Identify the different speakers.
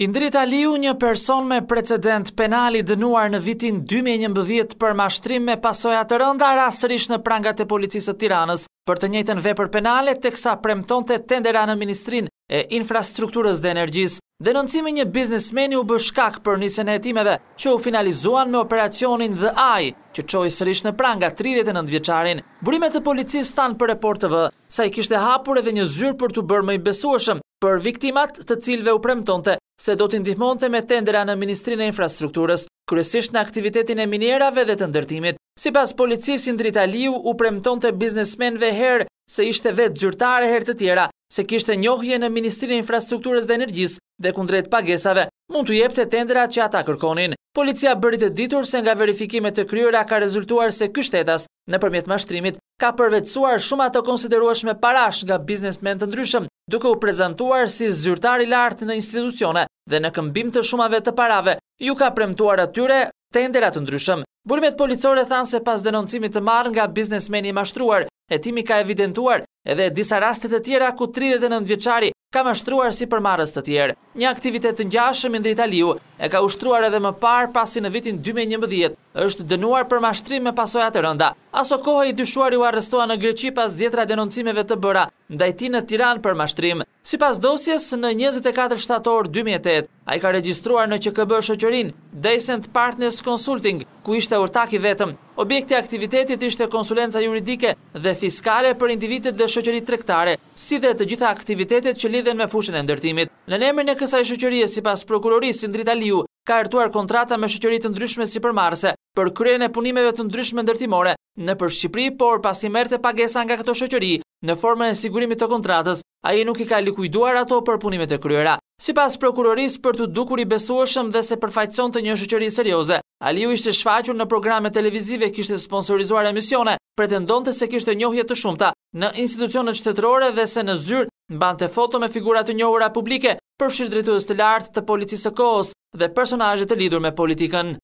Speaker 1: Indrit Aliu, një person me precedent penali dënuar në vitin 2011 për mashtrim me pasojat të rënda rasërish në prangat e policisë të tiranës, për të njëtën vepër penale të kësa premton të tendera në Ministrin e Infrastrukturës dhe Energjisë. Denoncimi një biznesmeni u bëshkak për njësën e timeve që u finalizuan me operacionin The Eye, që qoj sërish në pranga 39 vjeqarin. Burimet të policisë stanë për reportëve, sa i kishte hapur edhe një zyrë për të bërë më i besuashëm për viktimat të cilve u premtonte se do të ndihmonte me tendera në Ministrinë e Infrastrukturës, kryesisht në aktivitetin e minierave dhe të ndërtimit. Si pas policisë Indrita Liu u premton të biznesmenve herë se ishte vetë zyrtare herë të tjera, se kishte njohje në Ministrinë e Infrastrukturës dhe Energjisë dhe kundrejt pagesave, mund të jepte tendera që ata kërkonin. Policia bërit e ditur se nga verifikimet të kryera ka rezultuar se kështetas në përmjet mashtrimit ka përvecuar shumë ato konsiderueshme parash nga biznesmen të ndryshëm, duke u prezentuar si zyrtari lartë në institucione dhe në këmbim të shumave të parave ju ka premtuar atyre tenderat të ndryshëm. Burmet policore thanë se pas denoncimit të marë nga biznesmeni i mashtruar, e timi ka evidentuar edhe disa rastet e tjera ku 39 vjeçari ka mashtruar si për marës të tjerë. Një aktivitet të njashëm i ndritaliu e ka ushtruar edhe më parë pasi në vitin 2011 është dënuar për mashtrim me pasojat e rënda. Aso kohë i dyshuar ju arrestua në pas djetra denoncimeve të bëra, ndajti në tiran për mashtrim. Si pas dosjes, në 24 shtator 2008, a i ka registruar në QKB Shëqërin, Descent Partners Consulting, ku ishte urtaki i vetëm. Objekti aktivitetit ishte konsulenca juridike dhe fiskale për individet dhe shëqërit trektare, si dhe të gjitha aktivitetit që lidhen me fushën e ndërtimit. Në nemer në kësaj shëqërije, si pas prokurorisë, si liu, ka ertuar kontrata me shëqërit të ndryshme si për marse, për kryen e punimeve të ndryshme ndërtimore, në për Shqipri, por pas i merte pagesa nga këto shëqëri, në formën e sigurimit të kontratës, A i nuk i ka likuiduar ato për punimet e kryera. Si pas prokuroris për të dukur i besuashëm dhe se përfajtëson të një shëqëri serioze, Aliu ishte shfaqur në programe televizive kishte sponsorizuar emisione, pretendon të se kishte njohje të shumta në institucionet qëtetrore dhe se në zyrë në band të foto me figurat të njohura publike, përfshirë drejtuës të lartë të policisë kohës dhe personajët të lidur me politikën.